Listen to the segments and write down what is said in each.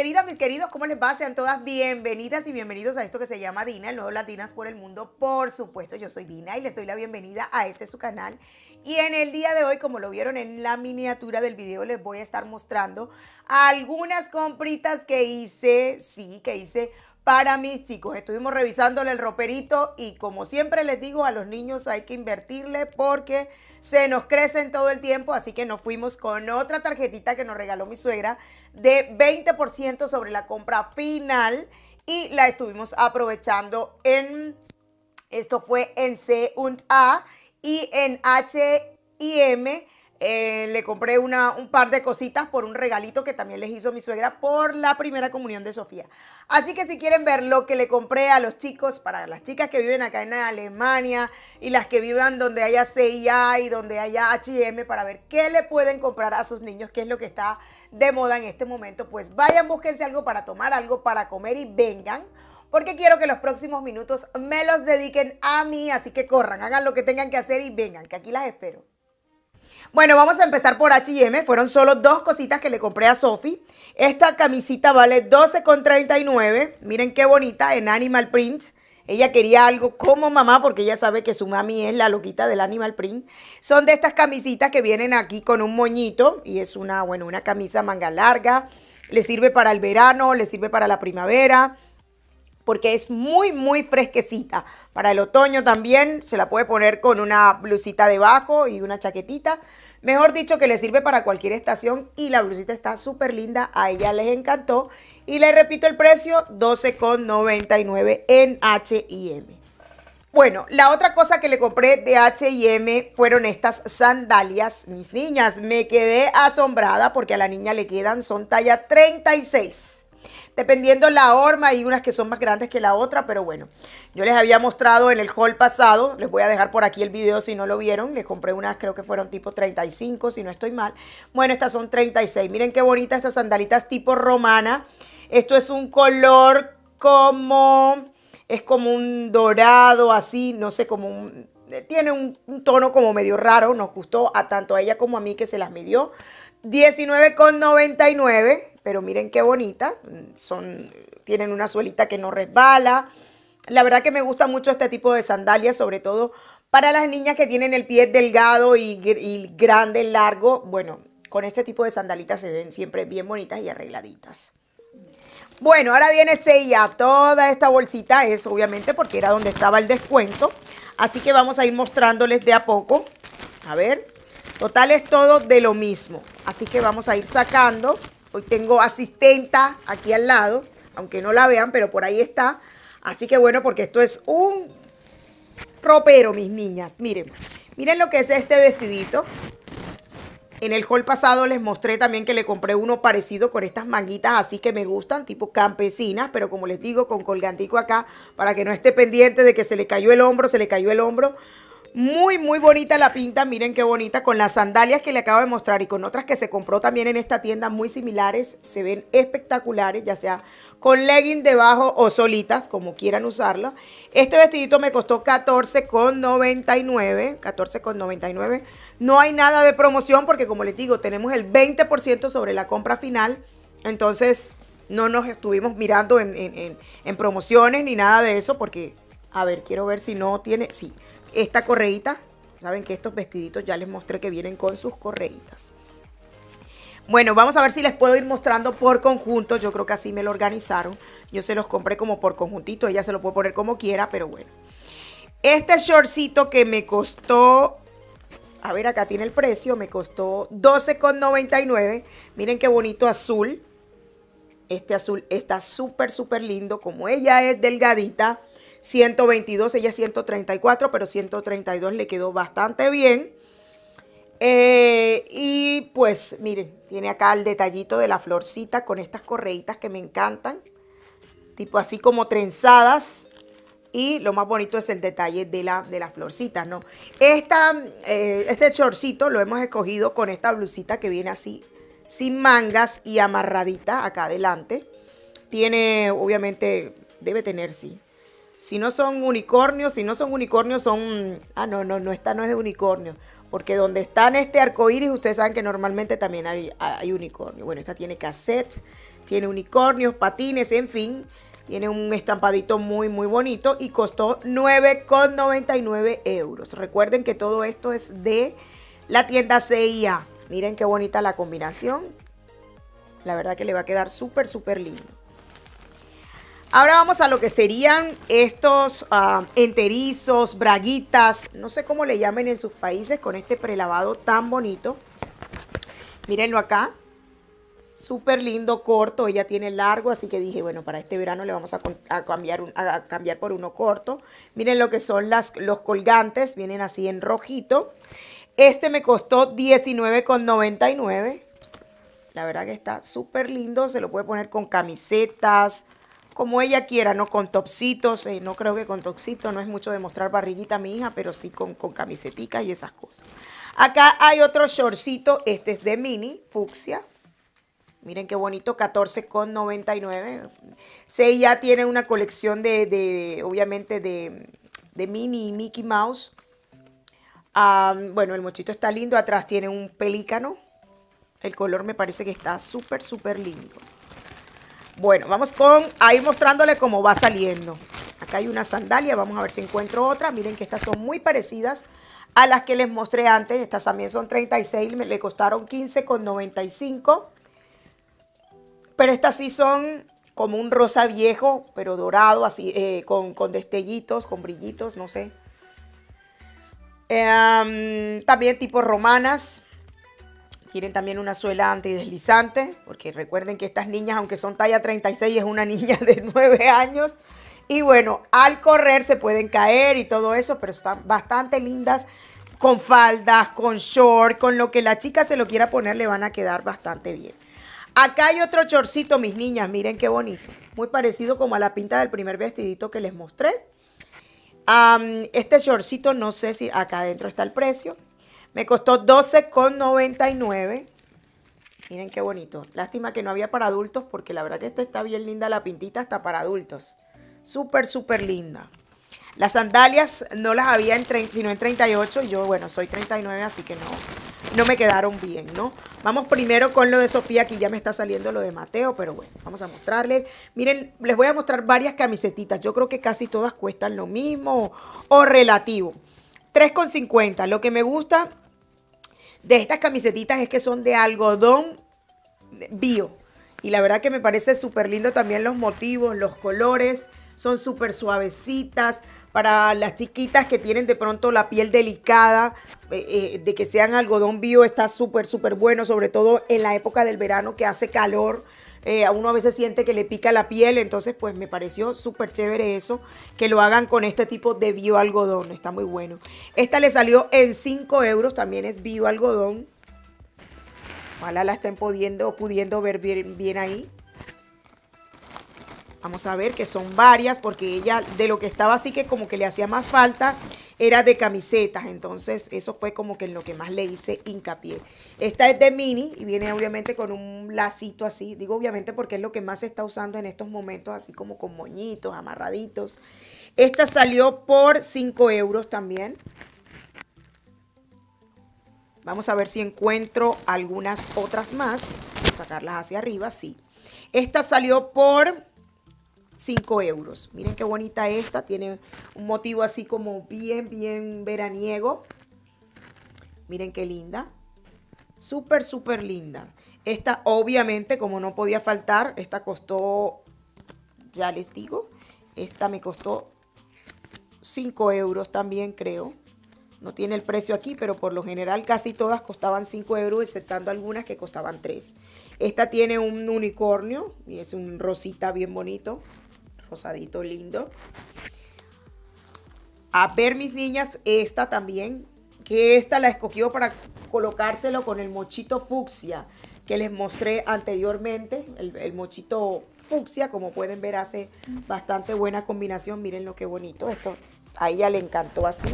queridas, mis queridos, ¿cómo les va? Sean todas bienvenidas y bienvenidos a esto que se llama Dina, el nuevo Latinas por el Mundo. Por supuesto, yo soy Dina y les doy la bienvenida a este su canal. Y en el día de hoy, como lo vieron en la miniatura del video, les voy a estar mostrando algunas compritas que hice, sí, que hice para mis chicos. Estuvimos revisándole el roperito y como siempre les digo, a los niños hay que invertirle porque se nos crecen todo el tiempo, así que nos fuimos con otra tarjetita que nos regaló mi suegra de 20% sobre la compra final y la estuvimos aprovechando en, esto fue en C&A y en H&M eh, le compré una, un par de cositas por un regalito que también les hizo mi suegra por la primera comunión de Sofía. Así que si quieren ver lo que le compré a los chicos, para las chicas que viven acá en Alemania y las que vivan donde haya CIA y donde haya HM, para ver qué le pueden comprar a sus niños, qué es lo que está de moda en este momento, pues vayan, búsquense algo para tomar, algo para comer y vengan porque quiero que los próximos minutos me los dediquen a mí, así que corran, hagan lo que tengan que hacer y vengan, que aquí las espero. Bueno, vamos a empezar por H&M. Fueron solo dos cositas que le compré a Sophie. Esta camisita vale 12,39. Miren qué bonita, en animal print. Ella quería algo como mamá porque ella sabe que su mami es la loquita del animal print. Son de estas camisitas que vienen aquí con un moñito y es una, bueno, una camisa manga larga. Le sirve para el verano, le sirve para la primavera porque es muy, muy fresquecita. Para el otoño también se la puede poner con una blusita debajo y una chaquetita. Mejor dicho, que le sirve para cualquier estación y la blusita está súper linda, a ella les encantó. Y le repito el precio, 12,99 en H&M. Bueno, la otra cosa que le compré de H&M fueron estas sandalias, mis niñas. Me quedé asombrada porque a la niña le quedan, son talla 36 dependiendo la horma, hay unas que son más grandes que la otra, pero bueno, yo les había mostrado en el haul pasado, les voy a dejar por aquí el video si no lo vieron, les compré unas, creo que fueron tipo 35, si no estoy mal. Bueno, estas son 36, miren qué bonitas estas sandalitas tipo romana, esto es un color como, es como un dorado así, no sé, como un, tiene un, tono como medio raro, nos gustó a tanto a ella como a mí que se las midió. 19,99, pero miren qué bonita, son, tienen una suelita que no resbala. La verdad que me gusta mucho este tipo de sandalias, sobre todo para las niñas que tienen el pie delgado y, grande, largo. Bueno, con este tipo de sandalitas se ven siempre bien bonitas y arregladitas. Bueno, ahora viene Seiya. Toda esta bolsita es obviamente porque era donde estaba el descuento. Así que vamos a ir mostrándoles de a poco. A ver. Total es todo de lo mismo. Así que vamos a ir sacando. Hoy tengo asistenta aquí al lado, aunque no la vean, pero por ahí está. Así que bueno, porque esto es un ropero, mis niñas. Miren, miren lo que es este vestidito. En el haul pasado les mostré también que le compré uno parecido con estas manguitas así que me gustan, tipo campesinas, pero como les digo, con colgantico acá para que no esté pendiente de que se le cayó el hombro, se le cayó el hombro. Muy, muy bonita la pinta, miren qué bonita, con las sandalias que le acabo de mostrar y con otras que se compró también en esta tienda muy similares, se ven espectaculares, ya sea con legging debajo o solitas, como quieran usarlo. Este vestidito me costó $14,99, $14,99. No hay nada de promoción porque como les digo, tenemos el 20% sobre la compra final, entonces no nos estuvimos mirando en promociones ni nada de eso porque, a ver, quiero ver si no tiene, sí esta correita. Saben que estos vestiditos ya les mostré que vienen con sus correitas. Bueno, vamos a ver si les puedo ir mostrando por conjunto. Yo creo que así me lo organizaron. Yo se los compré como por conjuntito. Ella se lo puede poner como quiera, pero bueno. Este shortcito que me costó, a ver, acá tiene el precio, me costó 12,99. Miren qué bonito azul. Este azul está súper, súper lindo. Como ella es delgadita, 122, ella 134, pero 132 le quedó bastante bien. Eh, y pues miren, tiene acá el detallito de la florcita con estas correitas que me encantan, tipo así como trenzadas. Y lo más bonito es el detalle de la, de florcita, ¿no? Eh, este chorcito lo hemos escogido con esta blusita que viene así, sin mangas y amarradita acá adelante. Tiene, obviamente, debe tener, sí, si no son unicornios, si no son unicornios, son. Ah, no, no, no, esta no es de unicornio. Porque donde están este iris, ustedes saben que normalmente también hay, unicornios. unicornio. Bueno, esta tiene cassette, tiene unicornios, patines, en fin. Tiene un estampadito muy, muy bonito y costó 9,99 euros. Recuerden que todo esto es de la tienda CIA. Miren qué bonita la combinación. La verdad que le va a quedar súper, súper lindo. Ahora vamos a lo que serían estos ah, enterizos, braguitas, no sé cómo le llamen en sus países con este prelavado tan bonito. Mírenlo acá, súper lindo, corto, ella tiene largo, así que dije, bueno, para este verano le vamos a, cambiar, por uno corto. Miren lo que son las, los colgantes, vienen así en rojito. Este me costó $19,99. La verdad que está súper lindo, se lo puede poner con camisetas, como ella quiera, ¿no? Con topsitos, eh, no creo que con topsitos, no es mucho de mostrar barriguita a mi hija, pero sí con, con y esas cosas. Acá hay otro shortcito, este es de mini, fucsia. Miren qué bonito, 14,99. Se ya tiene una colección de, obviamente, de, de y Mickey Mouse. bueno, el mochito está lindo. Atrás tiene un pelícano. El color me parece que está súper, súper lindo. Bueno, vamos con a ir mostrándole cómo va saliendo. Acá hay una sandalia, vamos a ver si encuentro otra. Miren que estas son muy parecidas a las que les mostré antes. Estas también son 36, me, le costaron 15,95. Pero estas sí son como un rosa viejo, pero dorado, así, eh, con, destellitos, con brillitos, no sé. Em, también tipo romanas. Tienen también una suela antideslizante, porque recuerden que estas niñas, aunque son talla 36, es una niña de 9 años. Y bueno, al correr se pueden caer y todo eso, pero están bastante lindas con faldas, con short, con lo que la chica se lo quiera poner, le van a quedar bastante bien. Acá hay otro chorcito, mis niñas, miren qué bonito. Muy parecido como a la pinta del primer vestidito que les mostré. este shortcito, no sé si acá adentro está el precio. Me costó 12,99. Miren qué bonito. Lástima que no había para adultos porque la verdad que esta está bien linda la pintita hasta para adultos. Súper, súper linda. Las sandalias no las había en sino en 38. Yo, bueno, soy 39, así que no, no me quedaron bien, ¿no? Vamos primero con lo de Sofía, que ya me está saliendo lo de Mateo, pero bueno, vamos a mostrarles. Miren, les voy a mostrar varias camisetitas. Yo creo que casi todas cuestan lo mismo o relativo. 3,50. Lo que me gusta de estas camisetitas es que son de algodón bio. Y la verdad que me parece súper lindo también los motivos, los colores, son súper suavecitas. Para las chiquitas que tienen de pronto la piel delicada, eh, eh, de que sean algodón bio está súper, súper bueno, sobre todo en la época del verano que hace calor. Eh, a uno a veces siente que le pica la piel, entonces pues me pareció súper chévere eso, que lo hagan con este tipo de bioalgodón, está muy bueno. Esta le salió en 5 euros, también es bioalgodón. Ojalá la estén pudiendo, pudiendo ver bien ahí. Vamos a ver que son varias porque ella de lo que estaba así que como que le hacía más falta era de camisetas. Entonces eso fue como que en lo que más le hice hincapié. Esta es de mini y viene obviamente con un lacito así. Digo obviamente porque es lo que más se está usando en estos momentos, así como con moñitos, amarraditos. Esta salió por 5 euros también. Vamos a ver si encuentro algunas otras más. Sacarlas hacia arriba, sí. Esta salió por 5 euros. Miren qué bonita esta, tiene un motivo así como bien, bien veraniego. Miren qué linda. Súper, súper linda. Esta obviamente, como no podía faltar, esta costó, ya les digo, esta me costó 5 euros también creo. No tiene el precio aquí, pero por lo general casi todas costaban 5 euros, exceptando algunas que costaban 3. Esta tiene un unicornio y es un rosita bien bonito rosadito lindo. A ver, mis niñas, esta también, que esta la escogió para colocárselo con el mochito fucsia que les mostré anteriormente, el, mochito fucsia, como pueden ver hace bastante buena combinación, miren lo que bonito, esto a ella le encantó así,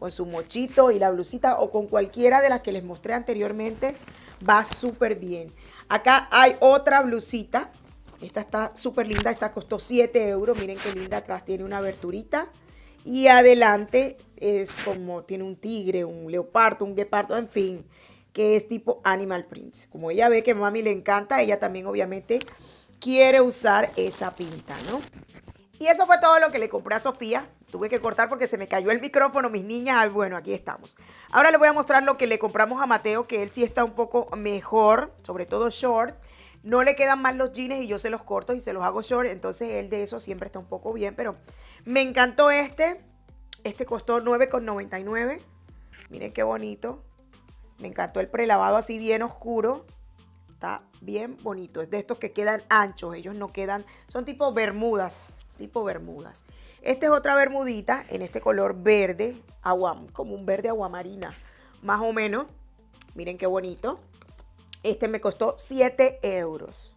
con su mochito y la blusita o con cualquiera de las que les mostré anteriormente, va súper bien. Acá hay otra blusita esta está súper linda, esta costó 7 euros. Miren qué linda, atrás tiene una aberturita. Y adelante es como tiene un tigre, un leopardo, un guepardo, en fin, que es tipo animal Prince. Como ella ve que a mami le encanta, ella también obviamente quiere usar esa pinta, ¿no? Y eso fue todo lo que le compré a Sofía. Tuve que cortar porque se me cayó el micrófono, mis niñas. bueno, aquí estamos. Ahora le voy a mostrar lo que le compramos a Mateo, que él sí está un poco mejor, sobre todo short no le quedan más los jeans y yo se los corto y se los hago short. Entonces el de eso siempre está un poco bien, pero me encantó este. Este costó 9,99. Miren qué bonito. Me encantó el prelavado así bien oscuro. Está bien bonito. Es de estos que quedan anchos. Ellos no quedan. Son tipo bermudas. Tipo bermudas. Esta es otra bermudita en este color verde. Agua, como un verde aguamarina. Más o menos. Miren qué bonito. Este me costó 7 euros.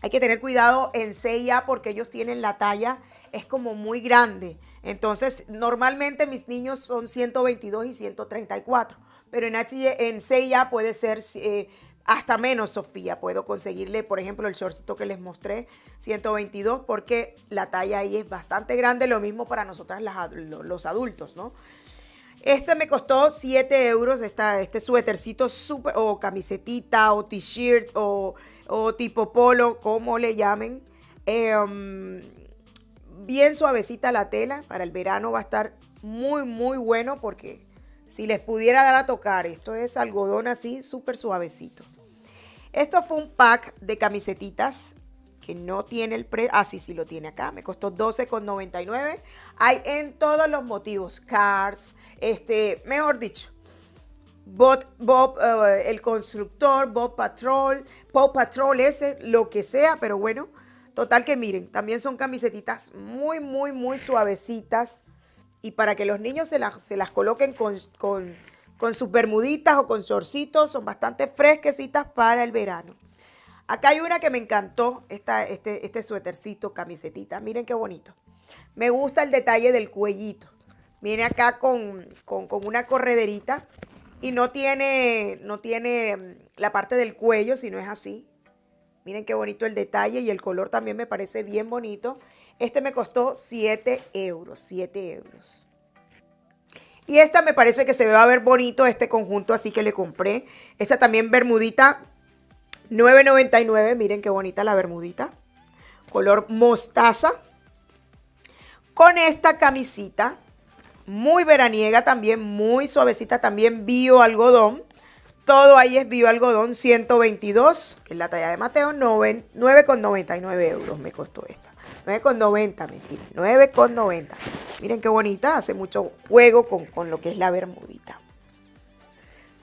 Hay que tener cuidado en CIA porque ellos tienen la talla, es como muy grande. Entonces, normalmente mis niños son 122 y 134, pero en, en CIA puede ser eh, hasta menos, Sofía. Puedo conseguirle, por ejemplo, el shortito que les mostré, 122, porque la talla ahí es bastante grande, lo mismo para nosotras los adultos, ¿no? Este me costó 7 euros, esta, este suétercito super, o camisetita, o t-shirt, o, tipo polo, como le llamen. Em, bien suavecita la tela, para el verano va a estar muy, muy bueno porque si les pudiera dar a tocar, esto es algodón así, súper suavecito. Esto fue un pack de camisetitas que no tiene el precio. Ah, sí, sí lo tiene acá. Me costó 12,99. Hay en todos los motivos. Cars, este, mejor dicho. Bob, Bob eh, el constructor, Bob Patrol, Bob Patrol ese, lo que sea, pero bueno, total que miren, también son camisetitas muy, muy, muy suavecitas y para que los niños se las, se las coloquen con, con, con sus bermuditas o con chorcitos, son bastante fresquecitas para el verano. Acá hay una que me encantó, este, este suétercito, camisetita. Miren qué bonito. Me gusta el detalle del cuellito. Viene acá con, con, una correderita y no tiene, no tiene mm, la parte del cuello, sino es así. Miren qué bonito el detalle y el color también me parece bien bonito. Este me costó 7 euros, 7 euros. Y esta me parece que se va a ver bonito este conjunto, así que le compré. Esta también bermudita 9.99, miren qué bonita la bermudita. Color mostaza. Con esta camisita, muy veraniega también, muy suavecita también, algodón, Todo ahí es algodón, 122, que es la talla de Mateo, 9,99 euros me costó esta. 9,90, mentira, 9,90. Miren qué bonita, hace mucho juego con, con lo que es la bermudita.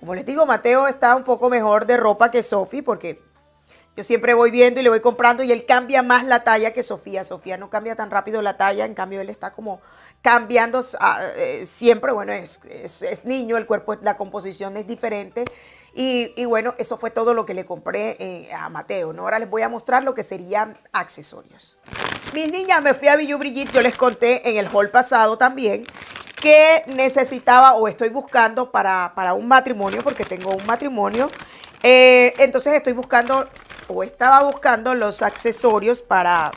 Como les digo, Mateo está un poco mejor de ropa que Sofi porque yo siempre voy viendo y le voy comprando y él cambia más la talla que Sofía. Sofía no cambia tan rápido la talla, en cambio él está como cambiando ah, eh, siempre. Bueno, es, es, niño, el cuerpo, la composición es diferente. Y, bueno, eso fue todo lo que le compré eh, a Mateo. Ahora les voy a mostrar lo que serían accesorios. Mis niñas, me fui a Billu Brigitte, yo les conté en el haul pasado también que necesitaba o estoy buscando para, un matrimonio, porque tengo un matrimonio. Eh, entonces estoy buscando o estaba buscando los accesorios para,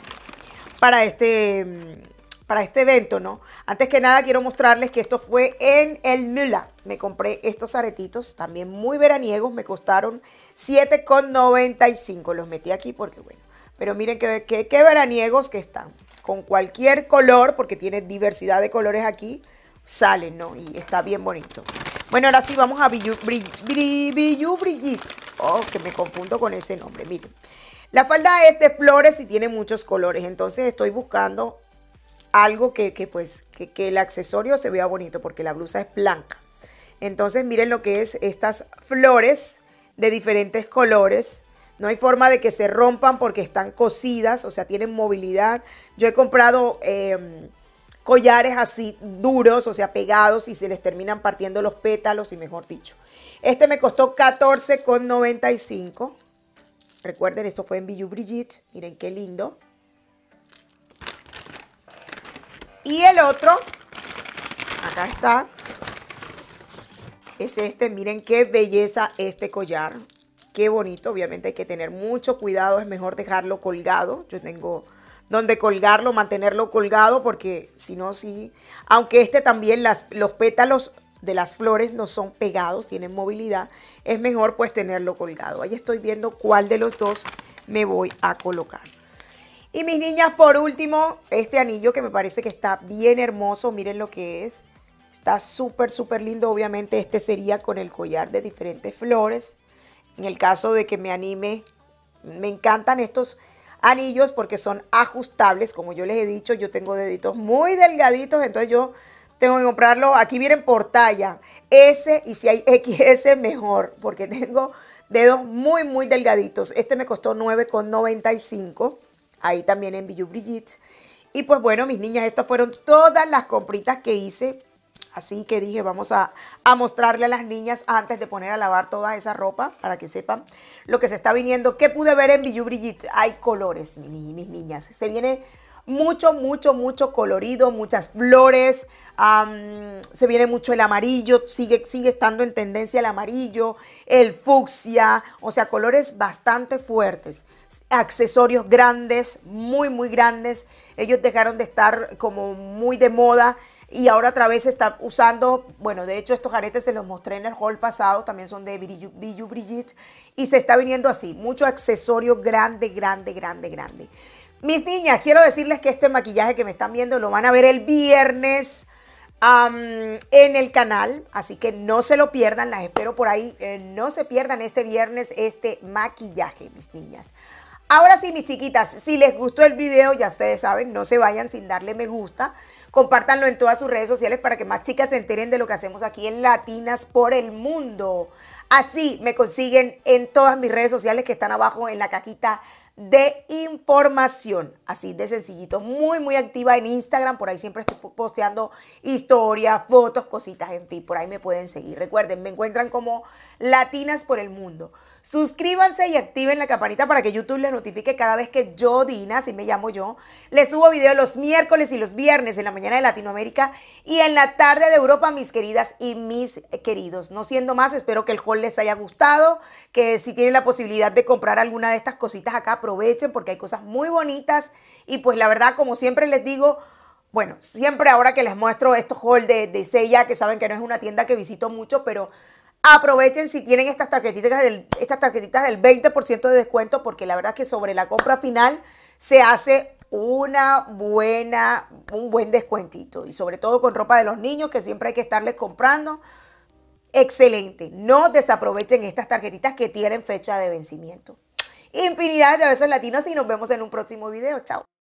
para este para este evento, ¿no? Antes que nada quiero mostrarles que esto fue en el Mula. Me compré estos aretitos, también muy veraniegos, me costaron 7,95. Los metí aquí porque, bueno, pero miren qué, qué, qué veraniegos que están. Con cualquier color, porque tiene diversidad de colores aquí salen, ¿no? Y está bien bonito. Bueno, ahora sí vamos a Billu, Brigitte. Oh, que me confundo con ese nombre, miren. La falda es de flores y tiene muchos colores, entonces estoy buscando algo que, pues, que, el accesorio se vea bonito porque la blusa es blanca. Entonces miren lo que es estas flores de diferentes colores. No hay forma de que se rompan porque están cosidas, o sea, tienen movilidad. Yo he comprado em, collares así duros, o sea, pegados y se les terminan partiendo los pétalos y mejor dicho. Este me costó 14,95. Recuerden, esto fue en Bijou Brigitte. Miren qué lindo. Y el otro, acá está, es este. Miren qué belleza este collar. Qué bonito. Obviamente hay que tener mucho cuidado. Es mejor dejarlo colgado. Yo tengo donde colgarlo, mantenerlo colgado, porque si no, sí. Aunque este también, las, los pétalos de las flores no son pegados, tienen movilidad, es mejor pues tenerlo colgado. Ahí estoy viendo cuál de los dos me voy a colocar. Y mis niñas, por último, este anillo que me parece que está bien hermoso, miren lo que es. Está súper, súper lindo. Obviamente este sería con el collar de diferentes flores. En el caso de que me anime, me encantan estos anillos porque son ajustables, como yo les he dicho, yo tengo deditos muy delgaditos, entonces yo tengo que comprarlo, aquí vienen por talla, S y si hay XS mejor, porque tengo dedos muy muy delgaditos. Este me costó 9,95, ahí también en Billu Brigitte. Y pues bueno, mis niñas, estas fueron todas las compritas que hice Así que dije, vamos a, mostrarle a las niñas antes de poner a lavar toda esa ropa para que sepan lo que se está viniendo. ¿Qué pude ver en Bijou Brigitte? Hay colores, mis niñas. Se viene mucho, mucho, mucho colorido, muchas flores, se viene mucho el amarillo, sigue, sigue estando en tendencia el amarillo, el fucsia, o sea, colores bastante fuertes, accesorios grandes, muy, muy grandes. Ellos dejaron de estar como muy de moda y ahora otra vez se está usando, bueno, de hecho estos aretes se los mostré en el haul pasado, también son de Billu Brigitte, y se está viniendo así, mucho accesorio grande, grande, grande, grande. Mis niñas, quiero decirles que este maquillaje que me están viendo lo van a ver el viernes en el canal, así que no se lo pierdan, las espero por ahí, eh, no se pierdan este viernes este maquillaje, mis niñas. Ahora sí, mis chiquitas, si les gustó el video, ya ustedes saben, no se vayan sin darle me gusta. Compártanlo en todas sus redes sociales para que más chicas se enteren de lo que hacemos aquí en Latinas por el Mundo. Así me consiguen en todas mis redes sociales que están abajo en la cajita de información. Así de sencillito. Muy, muy activa en Instagram. Por ahí siempre estoy posteando historias, fotos, cositas, en fin. Por ahí me pueden seguir. Recuerden, me encuentran como Latinas por el Mundo. Suscríbanse y activen la campanita para que YouTube les notifique cada vez que yo, Dina, así me llamo yo, les subo videos los miércoles y los viernes en la mañana de Latinoamérica y en la tarde de Europa, mis queridas y mis queridos. No siendo más, espero que el haul les haya gustado, que si tienen la posibilidad de comprar alguna de estas cositas acá, aprovechen porque hay cosas muy bonitas y pues la verdad, como siempre les digo, bueno, siempre ahora que les muestro estos hauls de, de Sella, que saben que no es una tienda que visito mucho, pero Aprovechen si tienen estas tarjetitas del, estas tarjetitas del 20% de descuento, porque la verdad es que sobre la compra final se hace una buena, un buen descuentito. Y sobre todo con ropa de los niños, que siempre hay que estarles comprando. Excelente. No desaprovechen estas tarjetitas que tienen fecha de vencimiento. Infinidad de besos latinos y nos vemos en un próximo video. Chao.